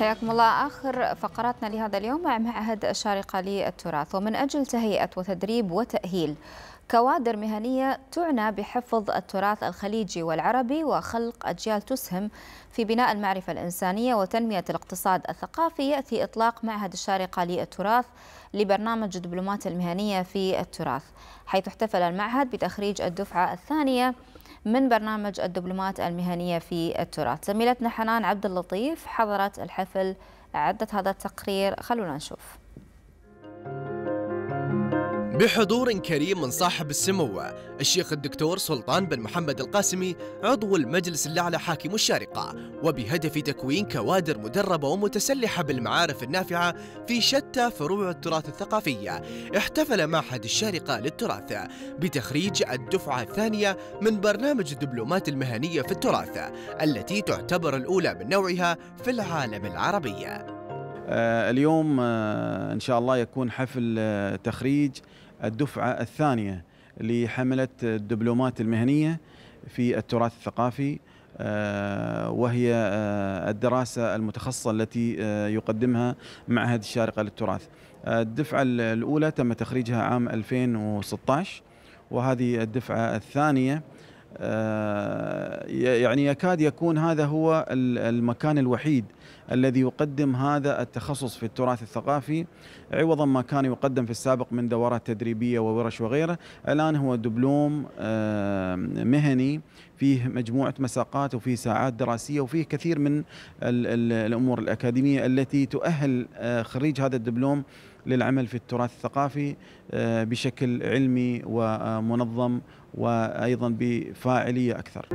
حياكم الله آخر فقراتنا لهذا اليوم مع معهد الشارقة للتراث ومن أجل تهيئة وتدريب وتأهيل كوادر مهنية تعنى بحفظ التراث الخليجي والعربي وخلق أجيال تسهم في بناء المعرفة الإنسانية وتنمية الاقتصاد الثقافي يأتي إطلاق معهد الشارقة للتراث لبرنامج الدبلومات المهنية في التراث حيث احتفل المعهد بتخريج الدفعة الثانية من برنامج الدبلومات المهنية في التراث زميلتنا حنان عبد اللطيف حضرت الحفل عدت هذا التقرير خلونا نشوف بحضور كريم من صاحب السمو الشيخ الدكتور سلطان بن محمد القاسمي عضو المجلس الأعلى حاكم الشارقة وبهدف تكوين كوادر مدربة ومتسلحة بالمعارف النافعة في شتى فروع التراث الثقافي احتفل معهد الشارقة للتراث بتخريج الدفعة الثانية من برنامج الدبلومات المهنية في التراث التي تعتبر الأولى من نوعها في العالم العربي آه، اليوم آه، ان شاء الله يكون حفل آه، تخريج الدفعة الثانية لحملة الدبلومات المهنية في التراث الثقافي آه، وهي آه، الدراسة المتخصصة التي آه، يقدمها معهد الشارقة للتراث الدفعة الأولى تم تخريجها عام 2016 وهذه الدفعة الثانية آه، يعني يكاد يكون هذا هو المكان الوحيد الذي يقدم هذا التخصص في التراث الثقافي عوضا ما كان يقدم في السابق من دورات تدريبيه وورش وغيره الان هو دبلوم آه، مهني فيه مجموعه مساقات وفيه ساعات دراسيه وفيه كثير من الامور الاكاديميه التي تؤهل آه، خريج هذا الدبلوم للعمل في التراث الثقافي بشكل علمي ومنظم وايضا بفاعليه اكثر.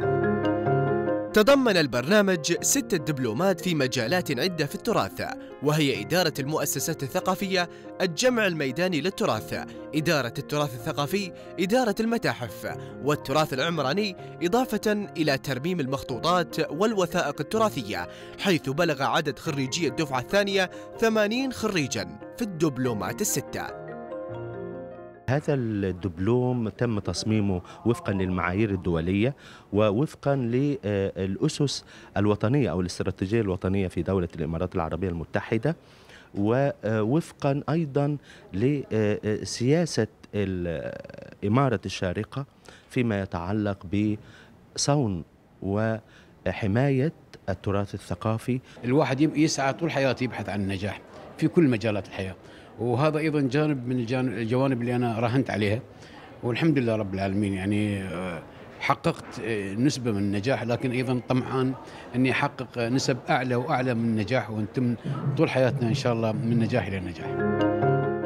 تضمن البرنامج ستة دبلومات في مجالات عدة في التراث وهي إدارة المؤسسات الثقافية، الجمع الميداني للتراث، إدارة التراث الثقافي، إدارة المتاحف، والتراث العمراني، إضافة إلى ترميم المخطوطات والوثائق التراثية، حيث بلغ عدد خريجي الدفعة الثانية 80 خريجاً في الدبلومات الستة. هذا الدبلوم تم تصميمه وفقا للمعايير الدولية ووفقا للأسس الوطنية أو الاستراتيجية الوطنية في دولة الإمارات العربية المتحدة ووفقا أيضا لسياسة إمارة الشارقة فيما يتعلق بصون وحماية التراث الثقافي الواحد يسعى طول حياته يبحث عن النجاح في كل مجالات الحياة وهذا ايضا جانب من الجوانب اللي انا راهنت عليها والحمد لله رب العالمين يعني آه، حققت آه، نسبه من النجاح لكن ايضا طمعان اني احقق آه، نسب اعلى واعلى من النجاح ونتم طول حياتنا ان شاء الله من نجاح الى نجاح.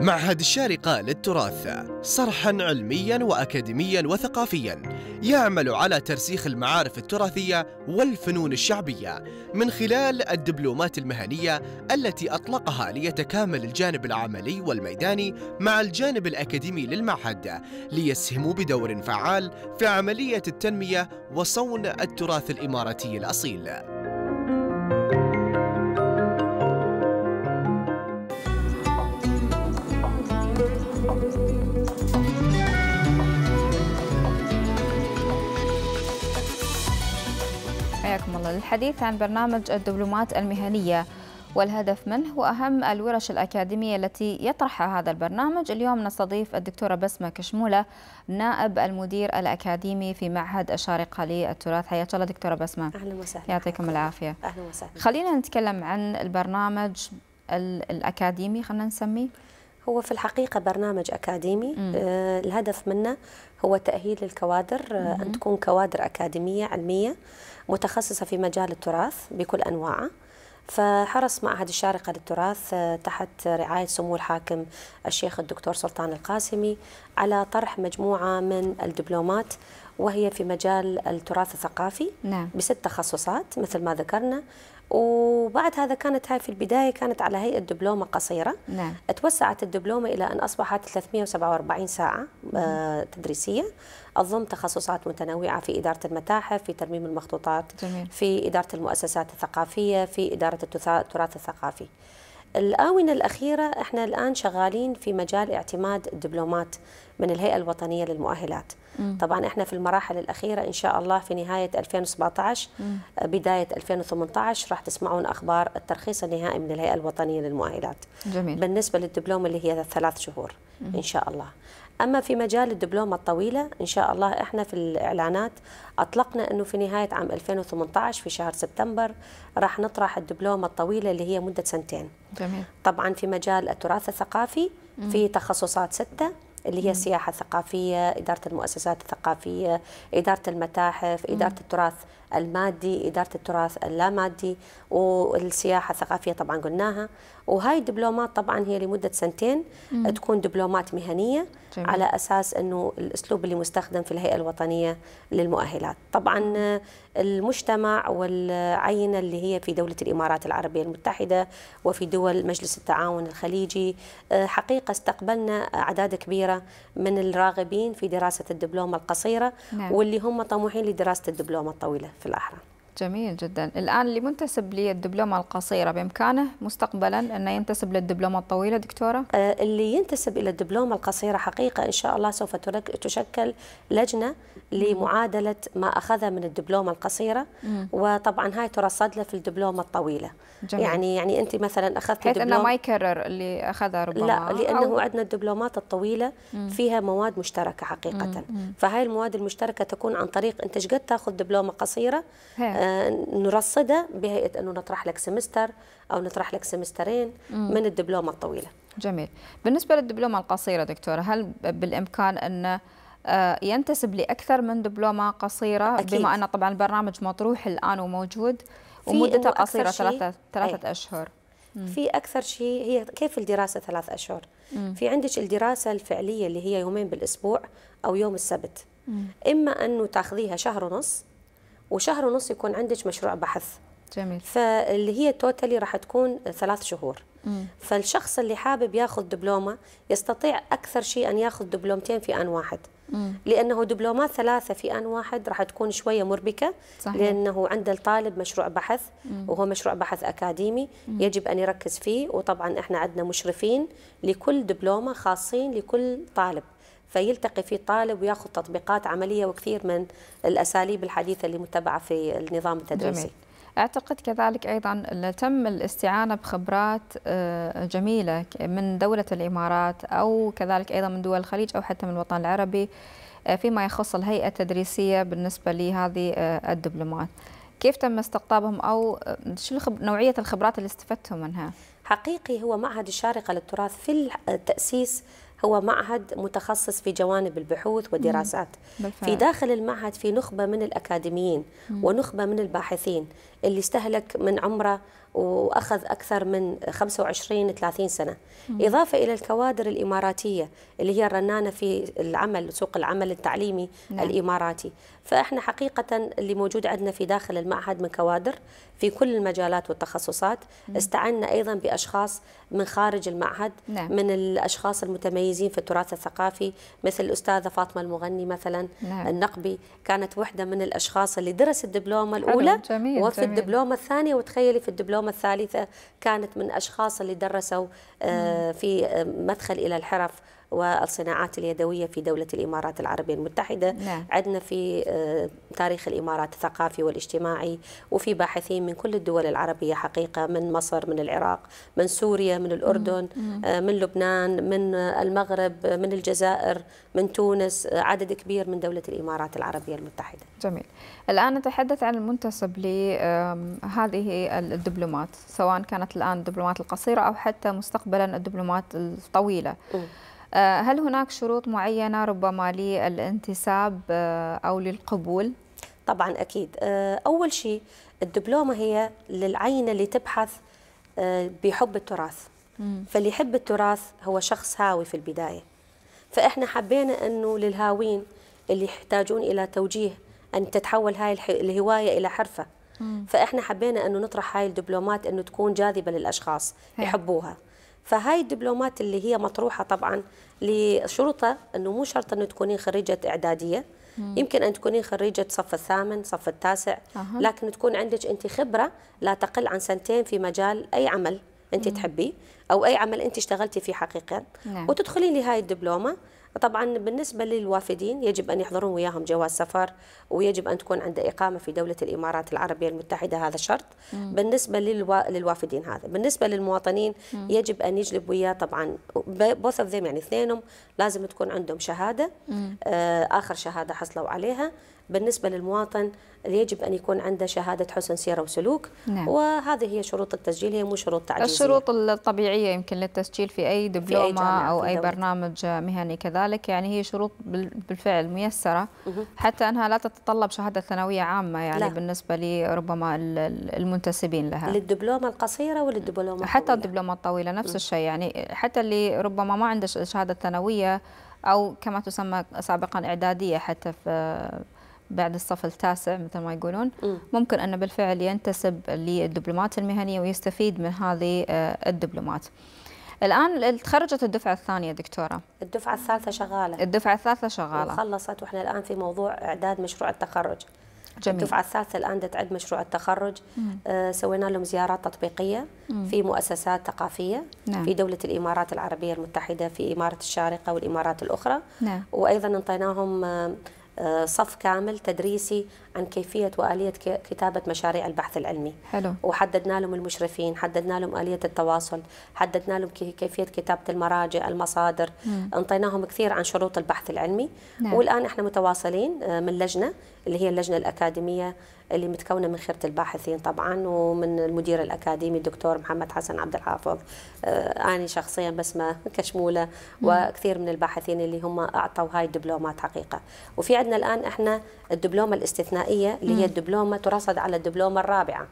معهد الشارقة للتراث صرحا علميا وأكاديميا وثقافيا يعمل على ترسيخ المعارف التراثية والفنون الشعبية من خلال الدبلومات المهنية التي أطلقها ليتكامل الجانب العملي والميداني مع الجانب الأكاديمي للمعهد ليسهموا بدور فعال في عملية التنمية وصون التراث الإماراتي الأصيل حياكم الله للحديث عن برنامج الدبلومات المهنية والهدف منه وأهم الورش الأكاديمية التي يطرحها هذا البرنامج اليوم نستضيف الدكتورة بسمة كشمولة نائب المدير الأكاديمي في معهد الشارقة للتراث حياك الله دكتورة بسمة أهلا وسهلا يعطيكم العافية أهلا وسهلا خلينا نتكلم عن البرنامج الأكاديمي خلينا نسميه هو في الحقيقة برنامج أكاديمي آه الهدف منه هو تأهيل الكوادر آه أن تكون كوادر أكاديمية علمية متخصصة في مجال التراث بكل أنواعه فحرص معهد الشارقة للتراث آه، تحت رعاية سمو الحاكم الشيخ الدكتور سلطان القاسمي على طرح مجموعة من الدبلومات وهي في مجال التراث الثقافي نعم. بست تخصصات مثل ما ذكرنا وبعد هذا كانت هاي في البداية كانت على هيئة دبلومة قصيرة نعم. توسعت الدبلومة إلى أن أصبحت 347 ساعة آه، تدريسية اظن تخصصات متنوعه في اداره المتاحف في ترميم المخطوطات جميل. في اداره المؤسسات الثقافيه في اداره التراث الثقافي الآونة الأخيرة إحنا الآن شغالين في مجال اعتماد الدبلومات من الهيئة الوطنية للمؤهلات مم. طبعا إحنا في المراحل الأخيرة إن شاء الله في نهاية 2017 مم. بداية 2018 راح تسمعون أخبار الترخيص النهائي من الهيئة الوطنية للمؤهلات جميل. بالنسبة للدبلوم اللي هي ثلاث شهور ان شاء الله اما في مجال الدبلومه الطويله ان شاء الله احنا في الاعلانات اطلقنا انه في نهايه عام 2018 في شهر سبتمبر راح نطرح الدبلومه الطويله اللي هي مده سنتين جميل طبعا في مجال التراث الثقافي في تخصصات سته اللي هي السياحه الثقافيه إدارة المؤسسات الثقافية إدارة المتاحف إدارة التراث المادي إدارة التراث اللامادي والسياحة الثقافية طبعا قلناها وهاي الدبلومات طبعا هي لمده سنتين مم. تكون دبلومات مهنيه جميل. على اساس انه الاسلوب اللي مستخدم في الهيئه الوطنيه للمؤهلات طبعا المجتمع والعينه اللي هي في دوله الامارات العربيه المتحده وفي دول مجلس التعاون الخليجي آه، حقيقه استقبلنا اعداد كبيره من الراغبين في دراسه الدبلومه القصيره نعم. واللي هم طموحين لدراسه الدبلومه الطويله في الاحرى جميل جدا الآن اللي منتسب للدبلومة القصيرة بإمكانه مستقبلا أنه ينتسب للدبلومة الطويلة دكتورة؟ آه، اللي ينتسب إلى الدبلومة القصيرة حقيقة إن شاء الله سوف تشكل لجنة لمعادلة ما أخذه من الدبلومة القصيرة وطبعا هاي ترصد له في الدبلومة الطويلة جميل. يعني يعني أنت مثلا أخذت حيث أنه ما يكرر اللي أخذه ربما لا لأنه أو... عندنا الدبلومات الطويلة فيها مواد مشتركة حقيقة فهاي المواد المشتركة تكون عن طريق أنت قد تاخذ دبلومة قصيرة هي. نرصده بهيئه انه نطرح لك سمستر او نطرح لك سمسترين من الدبلومه الطويله. جميل. بالنسبه للدبلومه القصيره دكتوره هل بالامكان ان آه، ينتسب لاكثر من دبلومه قصيره أكيد. بما ان طبعا البرنامج مطروح الان وموجود ومدته قصيره ثلاثه ثلاثه إيه. اشهر. في اكثر شيء هي كيف الدراسه ثلاث اشهر مم. في عندك الدراسه الفعليه اللي هي يومين بالاسبوع او يوم السبت مم. اما انه تاخذيها شهر ونص وشهر ونص يكون عندك مشروع بحث جميل فاللي هي توتالي راح تكون ثلاث شهور مم. فالشخص اللي حابب ياخذ دبلومه يستطيع اكثر شيء ان ياخذ دبلومتين في ان واحد مم. لانه دبلومات ثلاثه في ان واحد راح تكون شويه مربكه صحيح. لانه عند الطالب مشروع بحث مم. وهو مشروع بحث اكاديمي مم. يجب ان يركز فيه وطبعا احنا عندنا مشرفين لكل دبلومه خاصين لكل طالب فيلتقي فيه طالب وياخذ تطبيقات عمليه وكثير من الاساليب الحديثه اللي متبعه في النظام التدريسي. جميل. اعتقد كذلك ايضا تم الاستعانه بخبرات آه، جميله من دوله الامارات او كذلك ايضا من دول الخليج او حتى من الوطن العربي آه، فيما يخص الهيئه التدريسيه بالنسبه لهذه آه، الدبلومات. كيف تم استقطابهم او شو نوعيه الخبرات اللي استفدتم منها؟ حقيقي هو معهد الشارقه للتراث في التاسيس هو معهد متخصص في جوانب البحوث والدراسات في داخل المعهد في نخبة من الأكاديميين ونخبة من الباحثين اللي استهلك من عمره واخذ اكثر من 25 30 سنه مم. اضافه الى الكوادر الاماراتيه اللي هي الرنانه في العمل سوق العمل التعليمي نعم. الاماراتي فاحنا حقيقه اللي موجود عندنا في داخل المعهد من كوادر في كل المجالات والتخصصات مم. استعنا ايضا باشخاص من خارج المعهد نعم. من الاشخاص المتميزين في التراث الثقافي مثل الاستاذه فاطمه المغني مثلا نعم. النقبي كانت وحده من الاشخاص اللي درست الدبلومه الاولى جميل وفي الدبلومه الثانيه وتخيلي في الدبلومه الثالثه كانت من اشخاص اللي درسوا آه، في آه، مدخل الى الحرف والصناعات اليدوية في دولة الإمارات العربية المتحدة نعم. عندنا في آه، تاريخ الإمارات الثقافي والاجتماعي وفي باحثين من كل الدول العربية حقيقة من مصر من العراق من سوريا من الأردن مم. آه، من لبنان من آه، المغرب من الجزائر من تونس عدد كبير من دولة الإمارات العربية المتحدة جميل الآن نتحدث عن المنتسب لهذه الدبلومات سواء كانت الآن الدبلومات القصيرة أو حتى مستقبلا الدبلومات الطويلة مم. آه، هل هناك شروط معينة ربما للانتساب آه، أو للقبول؟ طبعا أكيد آه، أول شيء الدبلومة هي للعينة اللي تبحث بحب التراث فاللي يحب التراث هو شخص هاوي في البداية فإحنا حبينا أنه للهاوين اللي يحتاجون إلى توجيه أن تتحول هاي الهواية إلى حرفة مم. فإحنا حبينا أنه نطرح هاي الدبلومات أنه تكون جاذبة للأشخاص هي. يحبوها فهاي الدبلومات اللي هي مطروحه طبعا لشروطها انه مو شرط انه تكونين خريجه اعداديه مم. يمكن ان تكونين خريجه صف الثامن صف التاسع أه. لكن تكون عندك انت خبره لا تقل عن سنتين في مجال اي عمل انت تحبيه او اي عمل انت اشتغلتي فيه حقيقه نعم. وتدخلين لهاي الدبلومه طبعا بالنسبة للوافدين يجب أن يحضرون وياهم جواز سفر ويجب أن تكون عنده إقامة في دولة الإمارات العربية المتحدة هذا شرط مم. بالنسبة للو... للوافدين هذا بالنسبة للمواطنين مم. يجب أن يجلب وياه طبعا بوث اوف يعني اثنينهم لازم تكون عندهم شهادة آه، آخر شهادة حصلوا عليها بالنسبة للمواطن يجب أن يكون عنده شهادة حسن سيرة وسلوك نعم. وهذه هي شروط التسجيل هي مو شروط تعجيزية الشروط الطبيعية يمكن للتسجيل في أي دبلومة في أي أو أي دولة. برنامج مهني كذلك يعني هي شروط بالفعل ميسرة مه. حتى أنها لا تتطلب شهادة ثانوية عامة يعني لا. بالنسبة لربما المنتسبين لها للدبلومة القصيرة وللدبلومة حتى الطويلة. الدبلومة الطويلة نفس الشيء يعني حتى اللي ربما ما عنده شهادة ثانوية أو كما تسمى سابقا إعدادية حتى في بعد الصف التاسع مثل ما يقولون ممكن أنه بالفعل ينتسب للدبلومات المهنية ويستفيد من هذه آه، الدبلومات الان تخرجت الدفعه الثانيه دكتوره الدفعه الثالثه شغاله الدفعه الثالثه شغاله خلصت واحنا الان في موضوع اعداد مشروع التخرج جميل. الدفعه الثالثه الان تعد مشروع التخرج آه سوينا لهم زيارات تطبيقيه مم. في مؤسسات ثقافيه نعم. في دوله الامارات العربيه المتحده في اماره الشارقه والامارات الاخرى نعم. وايضا انطيناهم آه آه، صف كامل تدريسي عن كيفية وآلية كتابة مشاريع البحث العلمي حلو. وحددنا لهم المشرفين حددنا لهم آلية التواصل حددنا لهم كيفية كتابة المراجع المصادر انطيناهم كثير عن شروط البحث العلمي نعم. والآن احنا متواصلين آه، من لجنة اللي هي اللجنة الأكاديمية اللي متكونه من خيره الباحثين طبعا ومن المدير الاكاديمي الدكتور محمد حسن عبد الحافظ آه، انا شخصيا بسمه كشموله وكثير من الباحثين اللي هم اعطوا هاي الدبلومات حقيقه وفي عندنا الان احنا الدبلومه الاستثنائيه اللي هي الدبلومه ترصد على الدبلومه الرابعه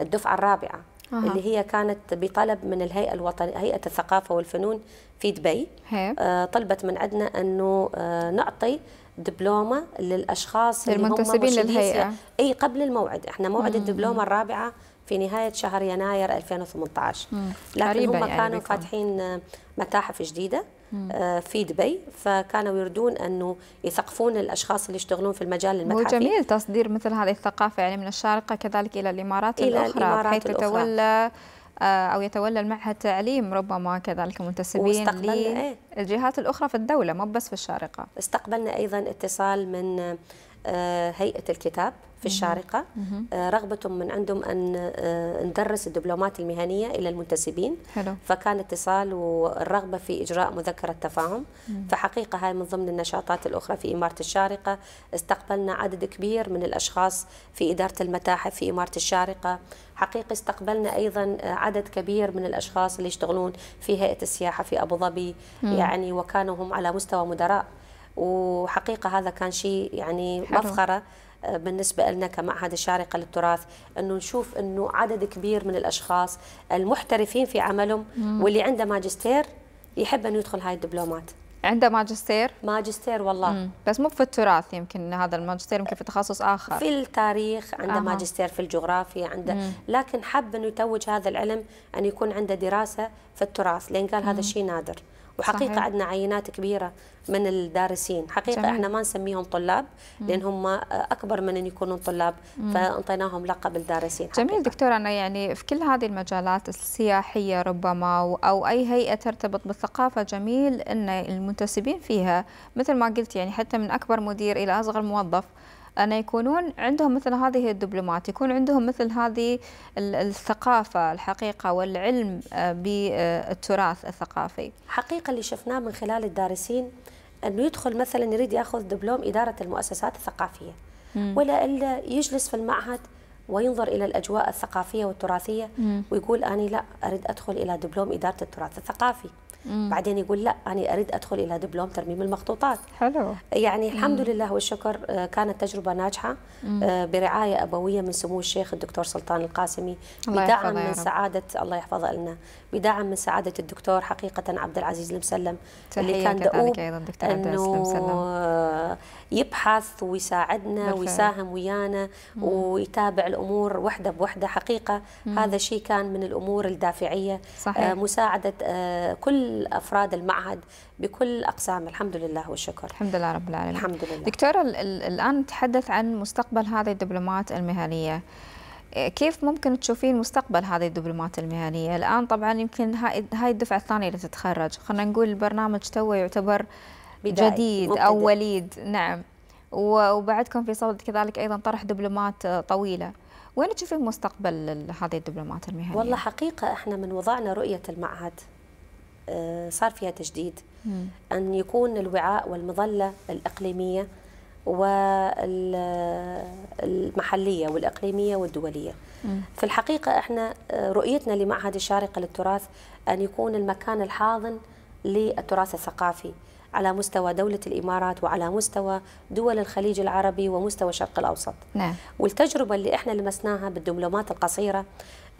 الدفعه الرابعه أه. اللي هي كانت بطلب من الهيئه الوطنيه هيئه الثقافه والفنون في دبي آه طلبت من عندنا انه آه نعطي دبلومه للاشخاص المنتسبين للهيئه اي قبل الموعد احنا موعد مم. الدبلومه الرابعه في نهايه شهر يناير 2018 مم. لكن هم يعني كانوا بيكون. فاتحين آه، متاحف جديده آه، في دبي فكانوا يردون انه يثقفون الاشخاص اللي يشتغلون في المجال المتحفي وجميل تصدير مثل هذه الثقافه يعني من الشارقه كذلك الى الامارات الى الاخرى الإمارات بحيث الأخرى. تتولى آه، أو يتولى المعهد تعليم ربما كذلك منتسبين إيه. للجهات الأخرى في الدولة مو بس في الشارقة استقبلنا أيضا اتصال من آه، هيئه الكتاب في الشارقه آه، رغبتهم من عندهم ان آه، ندرس الدبلومات المهنيه الى المنتسبين حلو. فكان اتصال والرغبه في اجراء مذكره تفاهم فحقيقه هاي من ضمن النشاطات الاخرى في اماره الشارقه استقبلنا عدد كبير من الاشخاص في اداره المتاحف في اماره الشارقه حقيقة استقبلنا أيضا عدد كبير من الأشخاص اللي يشتغلون في هيئة السياحة في أبو ظبي يعني وكانوا هم على مستوى مدراء وحقيقه هذا كان شيء يعني مفخره آه، بالنسبة لنا كمعهد الشارقة للتراث أنه نشوف أنه عدد كبير من الأشخاص المحترفين في عملهم واللي عنده ماجستير يحب أنه يدخل هاي الدبلومات عنده ماجستير؟ ماجستير والله مم. بس مو في التراث يمكن هذا الماجستير يمكن في تخصص اخر في التاريخ عنده آه. ماجستير في الجغرافيا عنده مم. لكن حب انه يتوج هذا العلم ان يكون عنده دراسه في التراث لان قال مم. هذا شيء نادر وحقيقه صحيح. عندنا عينات كبيره من الدارسين حقيقه جميل. احنا ما نسميهم طلاب لان هم آه، اكبر من ان يكونوا طلاب فانطيناهم لقب الدارسين حقيقة. جميل دكتور انا يعني في كل هذه المجالات السياحيه ربما او اي هيئه ترتبط بالثقافه جميل ان المنتسبين فيها مثل ما قلت يعني حتى من اكبر مدير الى اصغر موظف أن يكونون عندهم مثل هذه الدبلومات يكون عندهم مثل هذه الثقافة الحقيقة والعلم آه، بالتراث الثقافي حقيقة اللي شفناه من خلال الدارسين أنه يدخل مثلا يريد يأخذ دبلوم إدارة المؤسسات الثقافية ولا إلا يجلس في المعهد وينظر إلى الأجواء الثقافية والتراثية ويقول أنا لا أريد أدخل إلى دبلوم إدارة التراث الثقافي مم. بعدين يقول لا أنا أريد أدخل إلى دبلوم ترميم المخطوطات حلو يعني الحمد مم. لله والشكر آه، كانت تجربة ناجحة آه، مم. برعاية أبوية من سمو الشيخ الدكتور سلطان القاسمي بدعم من سعادة الله يحفظه لنا بدعم من سعادة الدكتور حقيقة عبد العزيز المسلم اللي كان دؤوب أنه آه، يبحث ويساعدنا بالفعل. ويساهم ويانا مم. ويتابع الأمور وحدة بوحدة حقيقة مم. هذا شيء كان من الأمور الدافعية صحيح. مساعدة كل افراد المعهد بكل اقسام الحمد لله والشكر الحمد لله رب العالمين الحمد لله دكتوره الان نتحدث عن مستقبل هذه الدبلومات المهنيه إيه، كيف ممكن تشوفين مستقبل هذه الدبلومات المهنية؟ الآن طبعا يمكن هاي الدفعة الثانية اللي تتخرج، خلينا نقول البرنامج تو يعتبر بداية. جديد مبتدئ. أو وليد، نعم. وبعدكم في صدد كذلك أيضا طرح دبلومات طويلة. وين تشوفين مستقبل هذه الدبلومات المهنية؟ والله حقيقة احنا من وضعنا رؤية المعهد آه، صار فيها تجديد أن يكون الوعاء والمظلة الإقليمية والمحلية والإقليمية والدولية في الحقيقة إحنا آه، رؤيتنا لمعهد الشارقة للتراث أن يكون المكان الحاضن للتراث الثقافي على مستوى دولة الإمارات وعلى مستوى دول الخليج العربي ومستوى الشرق الأوسط نعم. والتجربة اللي إحنا لمسناها بالدبلومات القصيرة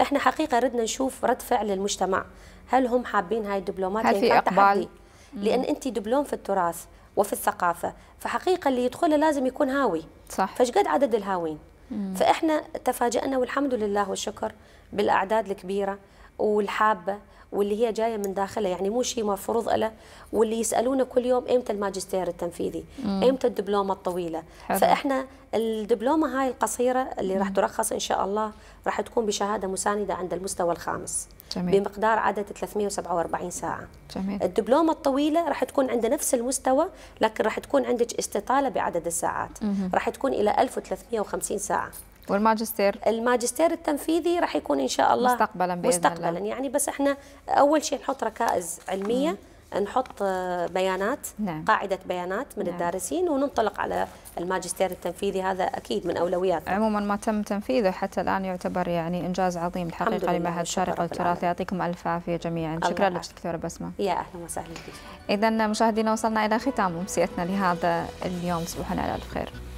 إحنا حقيقة ردنا نشوف رد فعل المجتمع هل هم حابين هاي الدبلومات هل في اقبال لان انت دبلوم في التراث وفي الثقافه فحقيقه اللي يدخله لازم يكون هاوي صح فايش قد عدد الهاوين مم. فاحنا تفاجئنا والحمد لله والشكر بالاعداد الكبيره والحابه واللي هي جايه من داخلها يعني مو شيء مفروض له واللي يسالونه كل يوم ايمتى الماجستير التنفيذي ايمتى الدبلومه الطويله حلو. فاحنا الدبلومه هاي القصيره اللي راح ترخص ان شاء الله راح تكون بشهاده مسانده عند المستوى الخامس جميل. بمقدار عادة 347 ساعة جميل. الدبلومة الطويلة راح تكون عند نفس المستوى لكن راح تكون عندك استطالة بعدد الساعات راح تكون إلى 1350 ساعة والماجستير الماجستير التنفيذي راح يكون ان شاء الله مستقبلا باذن مستقبلا الله. يعني بس احنا اول شيء نحط ركائز علميه مم. نحط آه، بيانات نعم. قاعده بيانات من نعم. الدارسين وننطلق على الماجستير التنفيذي هذا اكيد من اولوياتنا عموما ما تم تنفيذه حتى الان يعتبر يعني انجاز عظيم الحقيقه لمعهد شارقه التراث يعطيكم الف عافيه جميعا شكرا لك دكتوره بسمه يا اهلا وسهلا بك اذا مشاهدينا وصلنا الى ختام امسيتنا لهذا اليوم تصبحون على الف خير